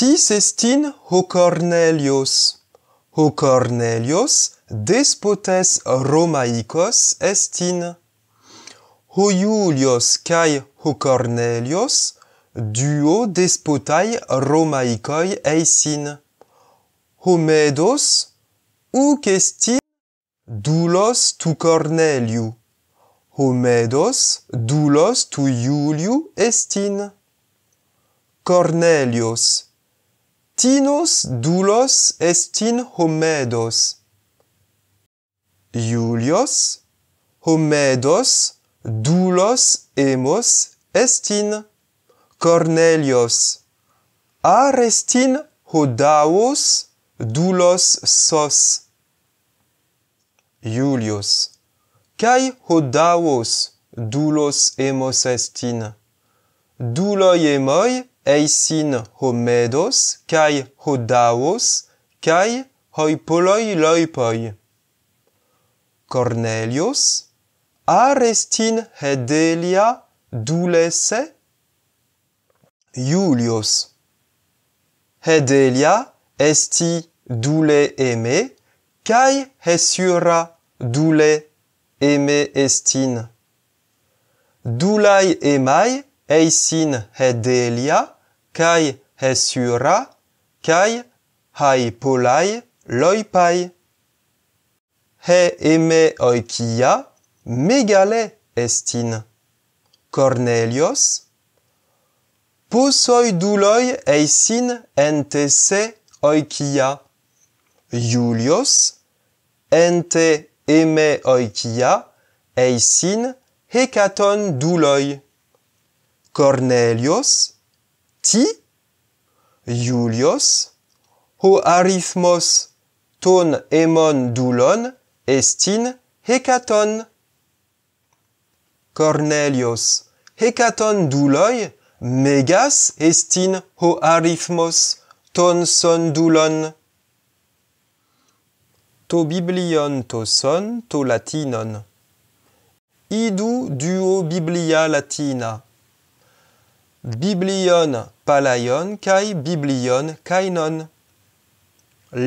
Tis est in ho Cornelius. Ho Cornelius, despotes Romaicos est in. Ho Iulios cae ho Cornelius, duo despotai Romaicoi eisin. Ho Medos, uc est in dulos tu Corneliu. Ho Medos, dulos tu Iuliu est in. Cornelius, Cornelius, Tinos dulos est in homedos. Iulios, homedos, dulos emos est in Cornelios. Ar est hodaos dulos sos. Iulios, Kai hodaos dulos emos est in? Duloi emoi eisin homedos kai hodaos kai hoi poloi loipoi. Cornelius, arestin hedelia dulese? Julius, hedelia esti dule eme, kai hesura dule eme estin. Dulai emai Esin he delia kai hesura kaji hai Polai loippai He eme oikia megale estin Cornelius Po oi duloi eisin ente se oikia Julios ente eme oikia Esin hekaton duloi. Cornelius, ti, Julius, ho arithmos ton emon doulon estin hecaton. Cornelius hecaton douloi, megas estin ho arithmos ton son doulon. To biblion to son to latinon. Idu duo biblia latina biblion palaion kai biblion kainon.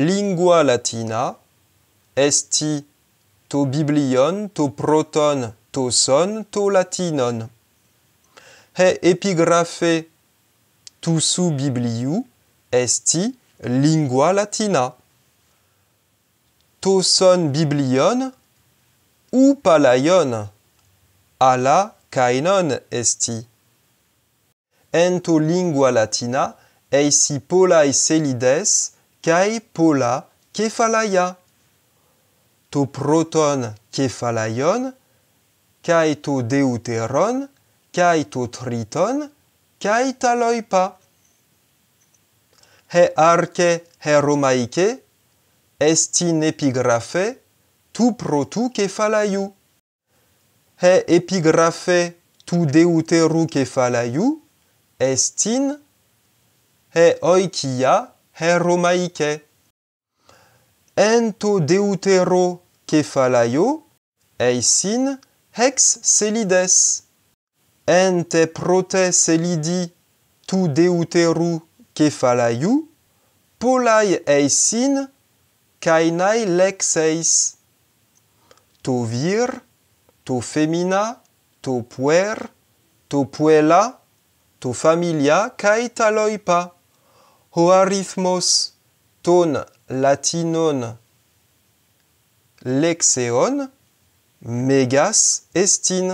Lingua latina esti to biblion to proton to son to latinon. He epigraphe tusu bibliou bibliu esti lingua latina. To son biblion ou palaion ala kainon esti ento lingua latina eisi polae celides kai pola kefalaia. To proton kefalaion, kai to deuteron, kai to triton, kai taloipa. He arche he romaike, estin epigraphe, tu protu cephalaiu. He epigraphe tu deuteru cephalaiu, estin he oikia he romaike. Ento deutero kefalaio eisin hex selides. te prote selidi tu deuteru kefalaiu polai eisin kainai lexeis. To vir, to femina, to puer, to puela, To familia kai taloipa, hoarithmos ton latinon lexeon megas estin.